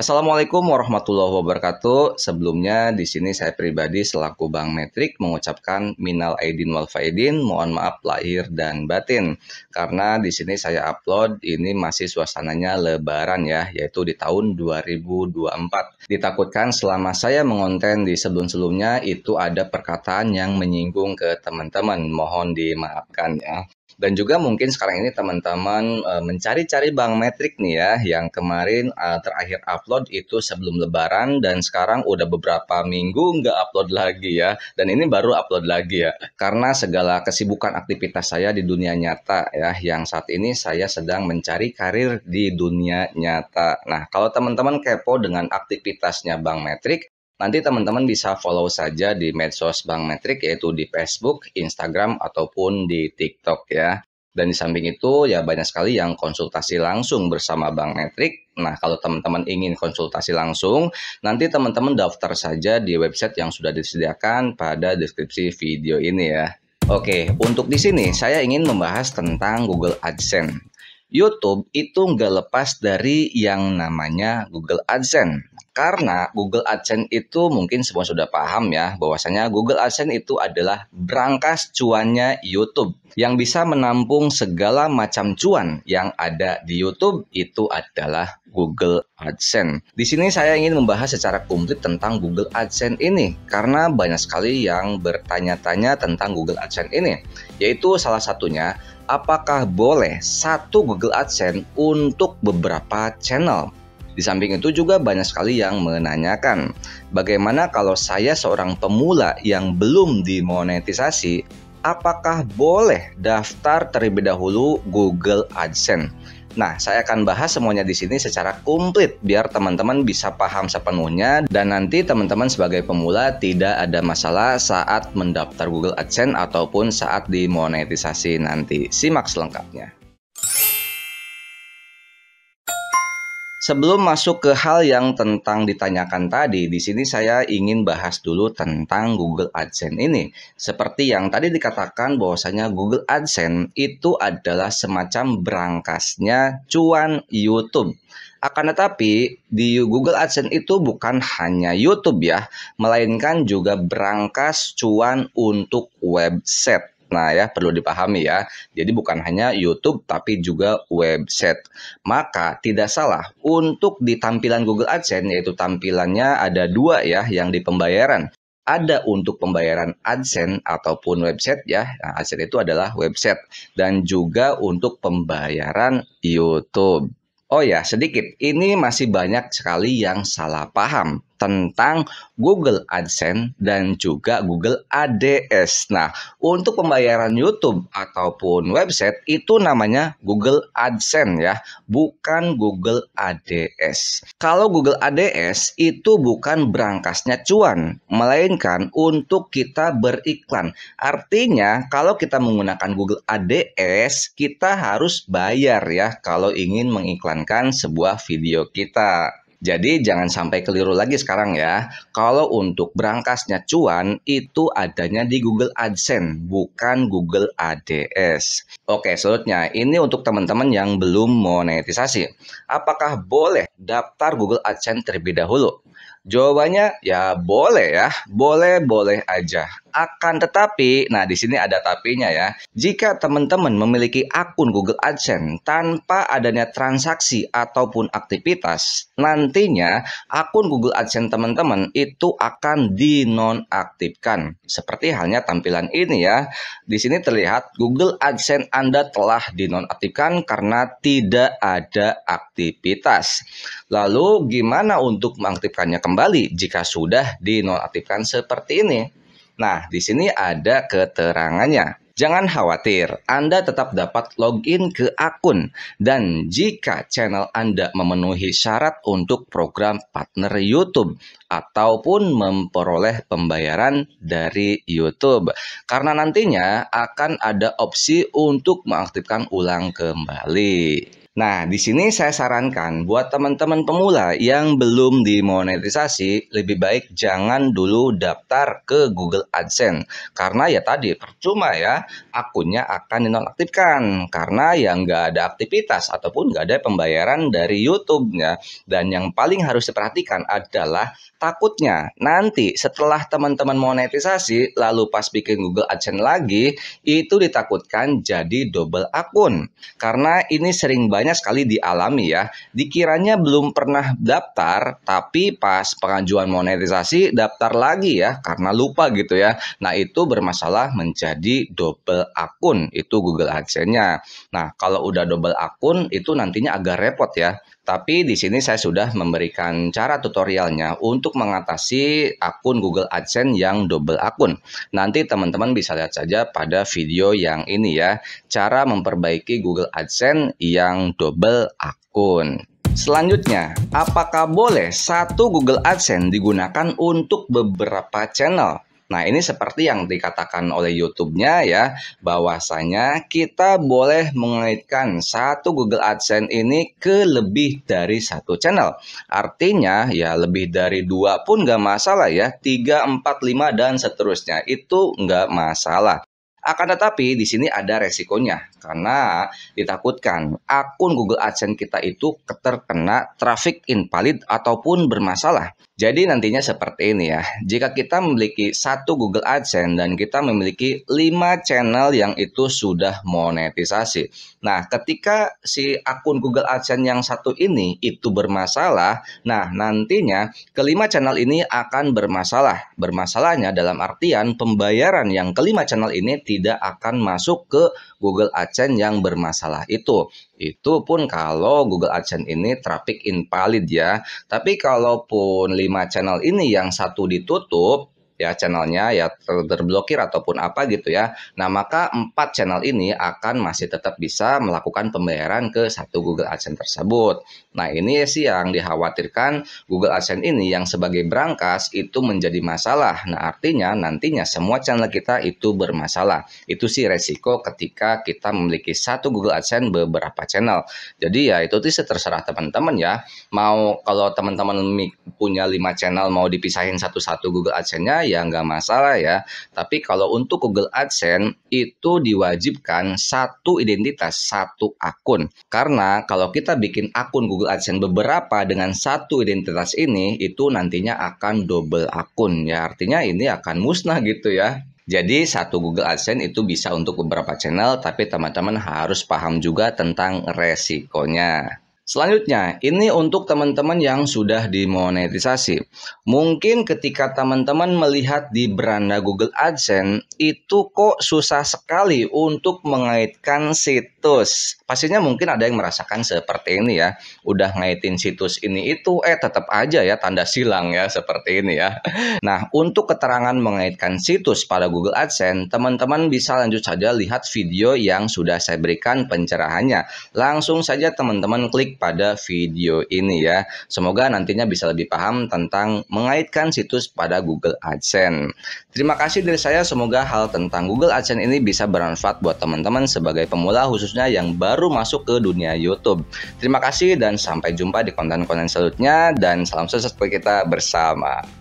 Assalamualaikum warahmatullahi wabarakatuh. Sebelumnya di sini saya pribadi selaku Bang Metrik mengucapkan minal aidin wal faidin, mohon maaf lahir dan batin. Karena di sini saya upload ini masih suasananya lebaran ya, yaitu di tahun 2024. Ditakutkan selama saya mengonten di sebelum-sebelumnya itu ada perkataan yang menyinggung ke teman-teman, mohon dimaafkan ya. Dan juga mungkin sekarang ini teman-teman eh, mencari-cari bank metrik nih ya yang kemarin eh, terakhir upload itu sebelum lebaran dan sekarang udah beberapa minggu nggak upload lagi ya. Dan ini baru upload lagi ya. Karena segala kesibukan aktivitas saya di dunia nyata ya yang saat ini saya sedang mencari karir di dunia nyata. Nah, kalau teman-teman kepo dengan aktivitasnya Bank Metrik, Nanti teman-teman bisa follow saja di medsos Bank Metrik yaitu di Facebook, Instagram ataupun di TikTok ya. Dan di samping itu ya banyak sekali yang konsultasi langsung bersama Bank Metrik. Nah kalau teman-teman ingin konsultasi langsung, nanti teman-teman daftar saja di website yang sudah disediakan pada deskripsi video ini ya. Oke, untuk di sini saya ingin membahas tentang Google AdSense. YouTube itu nggak lepas dari yang namanya Google AdSense. Karena Google AdSense itu mungkin semua sudah paham ya, bahwasanya Google AdSense itu adalah berangkas cuannya YouTube. Yang bisa menampung segala macam cuan yang ada di YouTube itu adalah Google AdSense. Di sini saya ingin membahas secara komplit tentang Google AdSense ini karena banyak sekali yang bertanya-tanya tentang Google AdSense ini, yaitu salah satunya apakah boleh satu Google AdSense untuk beberapa channel? Di samping itu juga banyak sekali yang menanyakan, bagaimana kalau saya seorang pemula yang belum dimonetisasi, apakah boleh daftar terlebih dahulu Google AdSense? Nah, saya akan bahas semuanya di sini secara komplit biar teman-teman bisa paham sepenuhnya dan nanti teman-teman sebagai pemula tidak ada masalah saat mendaftar Google AdSense ataupun saat dimonetisasi nanti. Simak selengkapnya. Sebelum masuk ke hal yang tentang ditanyakan tadi, di sini saya ingin bahas dulu tentang Google AdSense ini. Seperti yang tadi dikatakan bahwasanya Google AdSense itu adalah semacam berangkasnya cuan YouTube. Akan tetapi di Google AdSense itu bukan hanya YouTube ya, melainkan juga berangkas cuan untuk website. Nah, ya perlu dipahami ya. Jadi bukan hanya YouTube tapi juga website. Maka tidak salah untuk di tampilan Google AdSense yaitu tampilannya ada dua ya yang di pembayaran ada untuk pembayaran AdSense ataupun website ya. Nah, AdSense itu adalah website dan juga untuk pembayaran YouTube. Oh ya, sedikit. Ini masih banyak sekali yang salah paham tentang Google AdSense dan juga Google ADS. Nah, untuk pembayaran YouTube ataupun website itu namanya Google AdSense ya, bukan Google ADS. Kalau Google ADS itu bukan berangkasnya cuan, melainkan untuk kita beriklan. Artinya, kalau kita menggunakan Google ADS, kita harus bayar ya kalau ingin mengiklankan sebuah video kita. Jadi jangan sampai keliru lagi sekarang ya. Kalau untuk berangkasnya cuan itu adanya di Google AdSense, bukan Google ADS. Oke, selanjutnya ini untuk teman-teman yang belum monetisasi. Apakah boleh daftar Google AdSense terlebih dahulu? Jawabannya ya boleh ya, boleh-boleh aja. Akan tetapi, nah di sini ada tapinya ya. Jika teman-teman memiliki akun Google AdSense tanpa adanya transaksi ataupun aktivitas, nantinya akun Google AdSense teman-teman itu akan dinonaktifkan. Seperti halnya tampilan ini ya. Di sini terlihat Google AdSense Anda telah dinonaktifkan karena tidak ada aktivitas. Lalu gimana untuk mengaktifkan menonaktifkannya kembali jika sudah dinonaktifkan seperti ini. Nah, di sini ada keterangannya. Jangan khawatir, Anda tetap dapat login ke akun dan jika channel Anda memenuhi syarat untuk program partner YouTube, ataupun memperoleh pembayaran dari YouTube. Karena nantinya akan ada opsi untuk mengaktifkan ulang kembali. Nah, di sini saya sarankan buat teman-teman pemula yang belum dimonetisasi, lebih baik jangan dulu daftar ke Google AdSense. Karena ya tadi, percuma ya, akunnya akan dinonaktifkan. Karena ya nggak ada aktivitas ataupun nggak ada pembayaran dari YouTube-nya. Dan yang paling harus diperhatikan adalah Takutnya nanti setelah teman-teman monetisasi lalu pas bikin Google AdSense lagi itu ditakutkan jadi double akun. Karena ini sering banyak sekali dialami ya. Dikiranya belum pernah daftar tapi pas pengajuan monetisasi daftar lagi ya karena lupa gitu ya. Nah, itu bermasalah menjadi double akun itu Google AdSense-nya. Nah, kalau udah double akun itu nantinya agak repot ya. Tapi di sini saya sudah memberikan cara tutorialnya untuk mengatasi akun Google AdSense yang double akun. Nanti teman-teman bisa lihat saja pada video yang ini ya, cara memperbaiki Google AdSense yang double akun. Selanjutnya, apakah boleh satu Google AdSense digunakan untuk beberapa channel? Nah, ini seperti yang dikatakan oleh YouTube-nya ya, bahwasanya kita boleh mengaitkan satu Google AdSense ini ke lebih dari satu channel. Artinya ya lebih dari dua pun nggak masalah ya, 3, 4, 5, dan seterusnya. Itu nggak masalah. Akan tetapi di sini ada resikonya karena ditakutkan akun Google AdSense kita itu terkena traffic invalid ataupun bermasalah. Jadi nantinya seperti ini ya. Jika kita memiliki satu Google AdSense dan kita memiliki lima channel yang itu sudah monetisasi. Nah, ketika si akun Google AdSense yang satu ini itu bermasalah, nah nantinya kelima channel ini akan bermasalah. Bermasalahnya dalam artian pembayaran yang kelima channel ini tidak akan masuk ke Google AdSense yang bermasalah itu. Itu pun kalau Google AdSense ini traffic invalid ya. Tapi kalaupun 5 channel ini yang satu ditutup, ya channelnya ya terblokir ataupun apa gitu ya. Nah maka empat channel ini akan masih tetap bisa melakukan pembayaran ke satu Google AdSense tersebut. Nah ini sih yang dikhawatirkan Google AdSense ini yang sebagai berangkas itu menjadi masalah. Nah artinya nantinya semua channel kita itu bermasalah. Itu sih resiko ketika kita memiliki satu Google AdSense beberapa channel. Jadi ya itu sih terserah teman-teman ya. Mau kalau teman-teman punya lima channel mau dipisahin satu-satu Google AdSense-nya ya nggak masalah ya. Tapi kalau untuk Google AdSense itu diwajibkan satu identitas, satu akun. Karena kalau kita bikin akun Google AdSense beberapa dengan satu identitas ini, itu nantinya akan double akun ya. Artinya ini akan musnah gitu ya. Jadi satu Google AdSense itu bisa untuk beberapa channel, tapi teman-teman harus paham juga tentang resikonya. Selanjutnya, ini untuk teman-teman yang sudah dimonetisasi. Mungkin ketika teman-teman melihat di beranda Google AdSense, itu kok susah sekali untuk mengaitkan situs. Pastinya mungkin ada yang merasakan seperti ini ya. Udah ngaitin situs ini itu, eh tetap aja ya tanda silang ya seperti ini ya. Nah, untuk keterangan mengaitkan situs pada Google AdSense, teman-teman bisa lanjut saja lihat video yang sudah saya berikan pencerahannya. Langsung saja teman-teman klik pada video ini ya. Semoga nantinya bisa lebih paham tentang mengaitkan situs pada Google AdSense. Terima kasih dari saya, semoga hal tentang Google AdSense ini bisa bermanfaat buat teman-teman sebagai pemula khususnya yang baru masuk ke dunia YouTube. Terima kasih dan sampai jumpa di konten-konten selanjutnya dan salam sukses buat kita bersama.